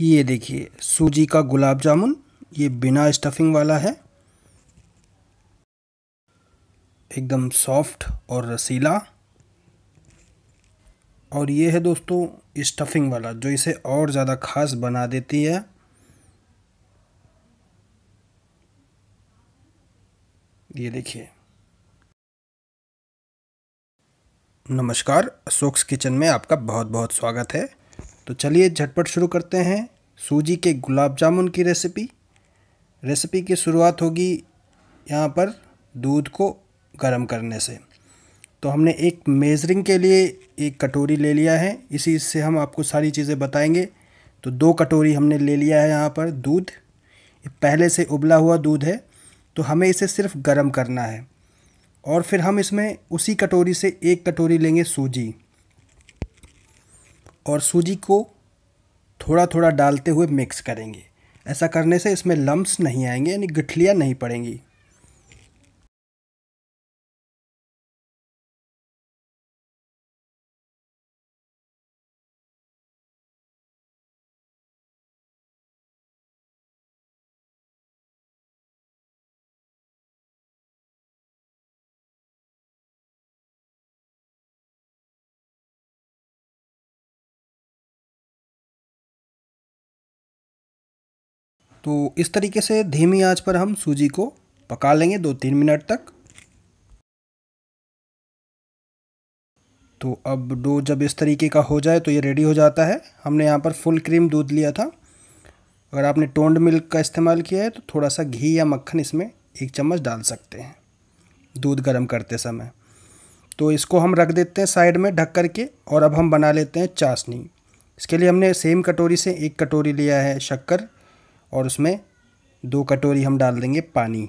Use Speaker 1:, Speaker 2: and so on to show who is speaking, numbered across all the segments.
Speaker 1: ये देखिए सूजी का गुलाब जामुन ये बिना स्टफिंग वाला है एकदम सॉफ्ट और रसीला और ये है दोस्तों स्टफिंग वाला जो इसे और ज़्यादा ख़ास बना देती है ये देखिए नमस्कार अशोक्स किचन में आपका बहुत बहुत स्वागत है तो चलिए झटपट शुरू करते हैं सूजी के गुलाब जामुन की रेसिपी रेसिपी की शुरुआत होगी यहाँ पर दूध को गर्म करने से तो हमने एक मेज़रिंग के लिए एक कटोरी ले लिया है इसी से हम आपको सारी चीज़ें बताएंगे तो दो कटोरी हमने ले लिया है यहाँ पर दूध पहले से उबला हुआ दूध है तो हमें इसे सिर्फ गर्म करना है और फिर हम इसमें उसी कटोरी से एक कटोरी लेंगे सूजी और सूजी को थोड़ा थोड़ा डालते हुए मिक्स करेंगे ऐसा करने से इसमें लम्ब्स नहीं आएंगे यानी गठलियाँ नहीं पड़ेंगी तो इस तरीके से धीमी आंच पर हम सूजी को पका लेंगे दो तीन मिनट तक तो अब डो जब इस तरीके का हो जाए तो ये रेडी हो जाता है हमने यहाँ पर फुल क्रीम दूध लिया था अगर आपने टोंड मिल्क का इस्तेमाल किया है तो थोड़ा सा घी या मक्खन इसमें एक चम्मच डाल सकते हैं दूध गर्म करते समय तो इसको हम रख देते हैं साइड में ढक कर के और अब हम बना लेते हैं चाशनी इसके लिए हमने सेम कटोरी से एक कटोरी लिया है शक्कर और उसमें दो कटोरी हम डाल देंगे पानी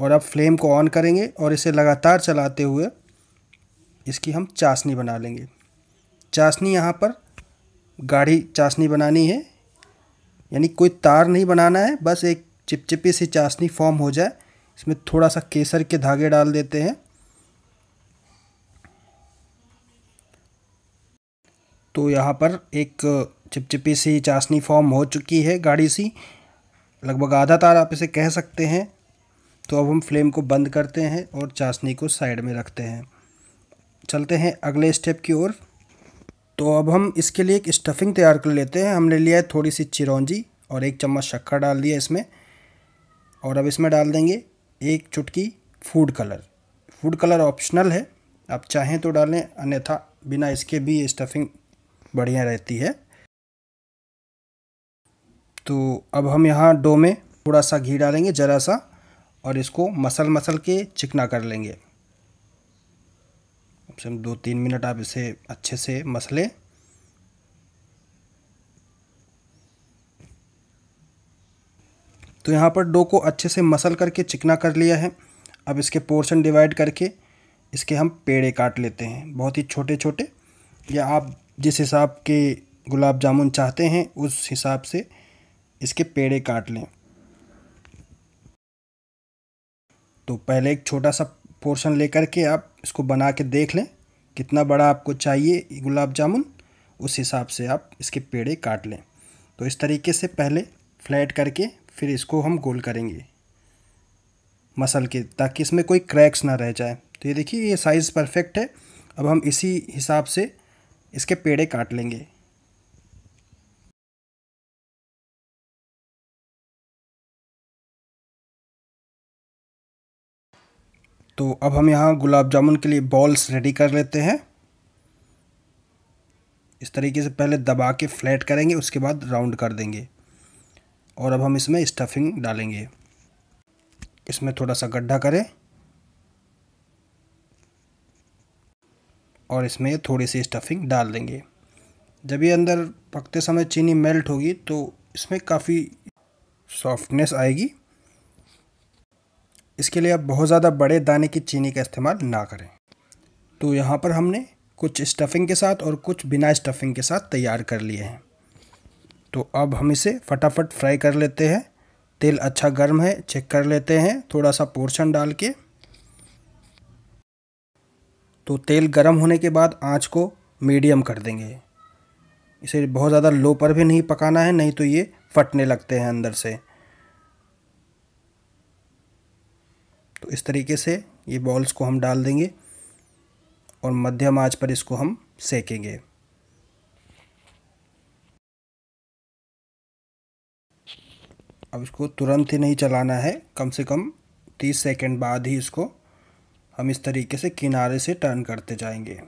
Speaker 1: और अब फ्लेम को ऑन करेंगे और इसे लगातार चलाते हुए इसकी हम चाशनी बना लेंगे चाशनी यहाँ पर गाढ़ी चाशनी बनानी है यानी कोई तार नहीं बनाना है बस एक चिपचिपी सी चाशनी फॉर्म हो जाए इसमें थोड़ा सा केसर के धागे डाल देते हैं तो यहाँ पर एक चिपचिपी सी चाशनी फॉर्म हो चुकी है गाढ़ी सी लगभग आधा तार आप इसे कह सकते हैं तो अब हम फ्लेम को बंद करते हैं और चाशनी को साइड में रखते हैं चलते हैं अगले स्टेप की ओर तो अब हम इसके लिए एक स्टफिंग तैयार कर लेते हैं हमने लिया है थोड़ी सी चिरौंजी और एक चम्मच शक्कर डाल दिया इसमें और अब इसमें डाल देंगे एक चुटकी food colour food colour optional है आप चाहें तो डालें अन्यथा बिना इसके भी स्टफिंग बढ़िया रहती है तो अब हम यहाँ डो में थोड़ा सा घी डालेंगे ज़रा सा और इसको मसल मसल के चिकना कर लेंगे कम से कम दो तीन मिनट आप इसे अच्छे से मसलें तो यहाँ पर डो को अच्छे से मसल करके चिकना कर लिया है अब इसके पोर्शन डिवाइड करके इसके हम पेड़े काट लेते हैं बहुत ही छोटे छोटे या आप जिस हिसाब के गुलाब जामुन चाहते हैं उस हिसाब से इसके पेड़े काट लें तो पहले एक छोटा सा पोर्शन लेकर के आप इसको बना के देख लें कितना बड़ा आपको चाहिए गुलाब जामुन उस हिसाब से आप इसके पेड़े काट लें तो इस तरीके से पहले फ्लैट करके फिर इसको हम गोल करेंगे मसल के ताकि इसमें कोई क्रैक्स ना रह जाए तो ये देखिए ये साइज़ परफेक्ट है अब हम इसी हिसाब से इसके पेड़े काट लेंगे तो अब हम यहाँ गुलाब जामुन के लिए बॉल्स रेडी कर लेते हैं इस तरीके से पहले दबा के फ्लैट करेंगे उसके बाद राउंड कर देंगे और अब हम इसमें स्टफिंग डालेंगे इसमें थोड़ा सा गड्ढा करें और इसमें थोड़ी सी स्टफिंग डाल देंगे जब ये अंदर पकते समय चीनी मेल्ट होगी तो इसमें काफ़ी सॉफ्टनेस आएगी इसके लिए आप बहुत ज़्यादा बड़े दाने की चीनी का इस्तेमाल ना करें तो यहाँ पर हमने कुछ स्टफिंग के साथ और कुछ बिना स्टफिंग के साथ तैयार कर लिए हैं तो अब हम इसे फटाफट फ्राई कर लेते हैं तेल अच्छा गर्म है चेक कर लेते हैं थोड़ा सा पोर्शन डाल के तो तेल गर्म होने के बाद आँच को मीडियम कर देंगे इसे बहुत ज़्यादा लो पर भी नहीं पकाना है नहीं तो ये फटने लगते हैं अंदर से तो इस तरीके से ये बॉल्स को हम डाल देंगे और मध्यम आंच पर इसको हम सेकेंगे अब इसको तुरंत ही नहीं चलाना है कम से कम तीस सेकेंड बाद ही इसको हम इस तरीके से किनारे से टर्न करते जाएंगे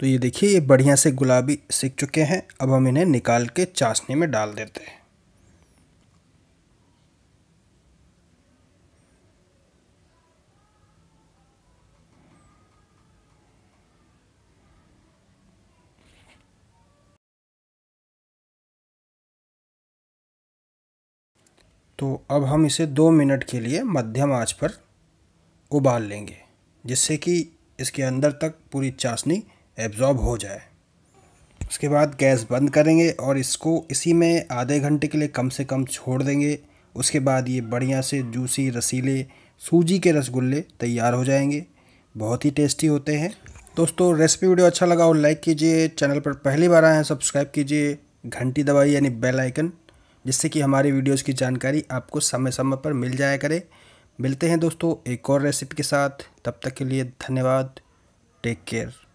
Speaker 1: तो ये देखिए ये बढ़िया से गुलाबी सीख चुके हैं अब हम इन्हें निकाल के चाशनी में डाल देते हैं तो अब हम इसे दो मिनट के लिए मध्यम आंच पर उबाल लेंगे जिससे कि इसके अंदर तक पूरी चाशनी एब्जॉर्ब हो जाए उसके बाद गैस बंद करेंगे और इसको इसी में आधे घंटे के लिए कम से कम छोड़ देंगे उसके बाद ये बढ़िया से जूसी रसीले सूजी के रसगुल्ले तैयार हो जाएंगे बहुत ही टेस्टी होते हैं दोस्तों रेसिपी वीडियो अच्छा लगा हो लाइक कीजिए चैनल पर पहली बार आए हैं सब्सक्राइब कीजिए घंटी दवाई यानी बेल आइकन जिससे कि हमारी वीडियोस की जानकारी आपको समय समय पर मिल जाया करे मिलते हैं दोस्तों एक और रेसिपी के साथ तब तक के लिए धन्यवाद टेक केयर